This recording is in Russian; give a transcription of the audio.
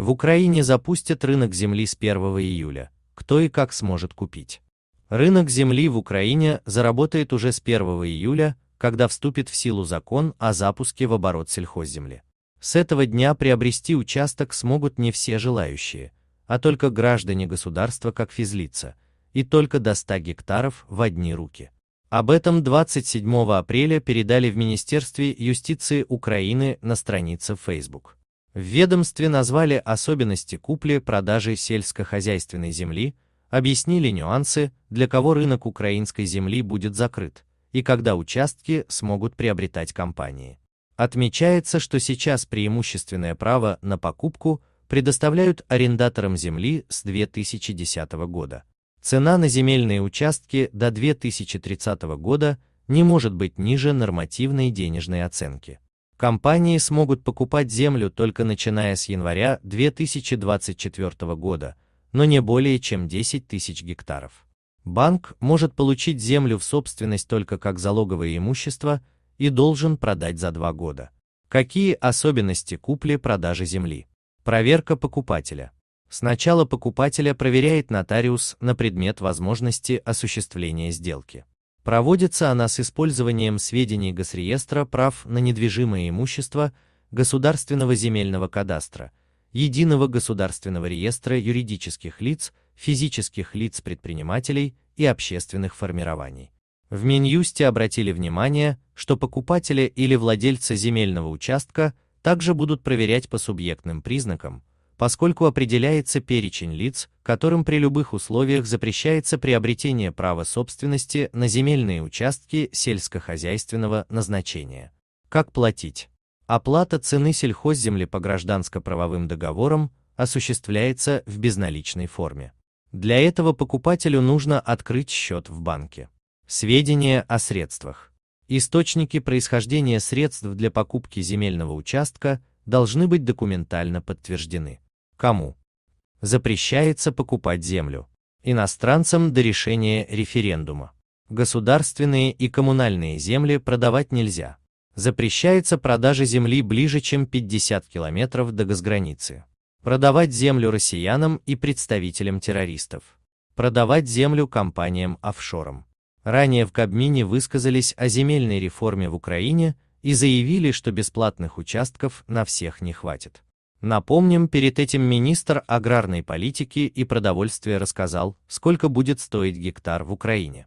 В Украине запустят рынок земли с 1 июля. Кто и как сможет купить? Рынок земли в Украине заработает уже с 1 июля, когда вступит в силу закон о запуске в оборот сельхозземли. С этого дня приобрести участок смогут не все желающие, а только граждане государства как физлица, и только до 100 гектаров в одни руки. Об этом 27 апреля передали в Министерстве юстиции Украины на странице Facebook. В ведомстве назвали особенности купли-продажи сельскохозяйственной земли, объяснили нюансы, для кого рынок украинской земли будет закрыт, и когда участки смогут приобретать компании. Отмечается, что сейчас преимущественное право на покупку предоставляют арендаторам земли с 2010 года. Цена на земельные участки до 2030 года не может быть ниже нормативной денежной оценки. Компании смогут покупать землю только начиная с января 2024 года, но не более чем 10 тысяч гектаров. Банк может получить землю в собственность только как залоговое имущество и должен продать за два года. Какие особенности купли-продажи земли? Проверка покупателя. Сначала покупателя проверяет нотариус на предмет возможности осуществления сделки. Проводится она с использованием сведений Госреестра прав на недвижимое имущество, Государственного земельного кадастра, Единого государственного реестра юридических лиц, физических лиц-предпринимателей и общественных формирований. В Минюсте обратили внимание, что покупателя или владельца земельного участка также будут проверять по субъектным признакам, поскольку определяется перечень лиц, которым при любых условиях запрещается приобретение права собственности на земельные участки сельскохозяйственного назначения. Как платить? Оплата цены сельхозземли по гражданско-правовым договорам осуществляется в безналичной форме. Для этого покупателю нужно открыть счет в банке. Сведения о средствах. Источники происхождения средств для покупки земельного участка должны быть документально подтверждены кому запрещается покупать землю иностранцам до решения референдума. Государственные и коммунальные земли продавать нельзя. Запрещается продажа земли ближе, чем 50 километров до госграницы. Продавать землю россиянам и представителям террористов. Продавать землю компаниям-офшорам. Ранее в Кабмине высказались о земельной реформе в Украине и заявили, что бесплатных участков на всех не хватит. Напомним, перед этим министр аграрной политики и продовольствия рассказал, сколько будет стоить гектар в Украине.